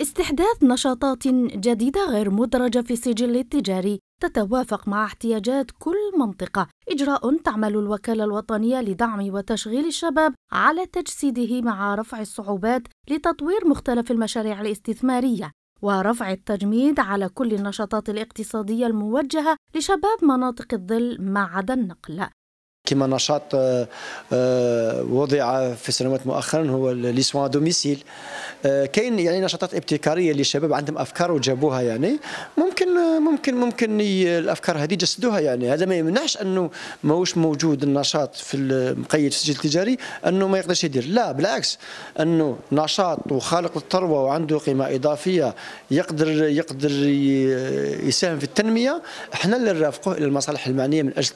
استحداث نشاطات جديدة غير مدرجة في السجل التجاري تتوافق مع احتياجات كل منطقة إجراء تعمل الوكالة الوطنية لدعم وتشغيل الشباب على تجسيده مع رفع الصعوبات لتطوير مختلف المشاريع الاستثمارية ورفع التجميد على كل النشاطات الاقتصادية الموجهة لشباب مناطق الظل ما عدا النقل كما نشاط آه، آه، وضع في سنوات مؤخرا هو لي سوان دوميسيل آه، كاين يعني نشاطات ابتكاريه للشباب عندهم افكار وجابوها يعني ممكن ممكن ممكن الافكار هذه جسدوها يعني هذا ما يمنعش انه ماهوش موجود النشاط في المقيد في السجل التجاري انه ما يقدرش يدير لا بالعكس انه نشاط وخالق الثروه وعنده قيمه اضافيه يقدر يقدر يساهم في التنميه احنا اللي نرافقوه الى المصالح المعنيه من اجل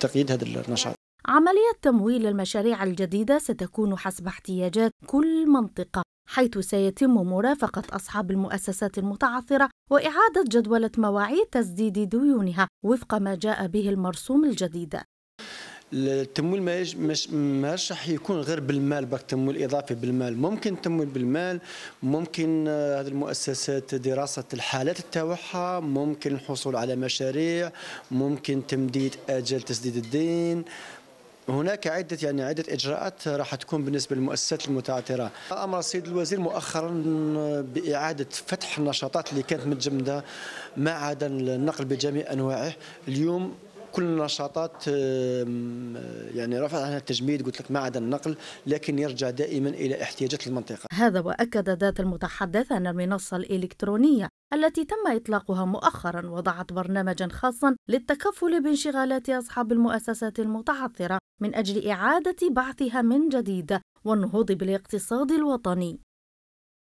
تقييد هذا النشاط عملية تمويل المشاريع الجديدة ستكون حسب احتياجات كل منطقة حيث سيتم مرافقة أصحاب المؤسسات المتعثرة وإعادة جدولة مواعيد تسديد ديونها وفق ما جاء به المرسوم الجديد التمويل ما يج... مش راح يكون غير بالمال برك تمويل اضافي بالمال ممكن تمويل بالمال ممكن هذه آه، المؤسسات دراسه الحالات تاعها ممكن الحصول على مشاريع ممكن تمديد اجل تسديد الدين هناك عدة يعني عدة إجراءات راح تكون بالنسبة للمؤسسات المتعثرة أمر السيد الوزير مؤخرا بإعادة فتح النشاطات اللي كانت متجمدة ما عدا النقل بجميع أنواعه اليوم كل النشاطات يعني رفع عنها التجميد قلت لك ما عدا النقل لكن يرجع دائما الى احتياجات المنطقه. هذا واكد ذات المتحدث ان المنصه الالكترونيه التي تم اطلاقها مؤخرا وضعت برنامجا خاصا للتكفل بانشغالات اصحاب المؤسسات المتعثره من أجل إعادة بعثها من جديد والنهوض بالاقتصاد الوطني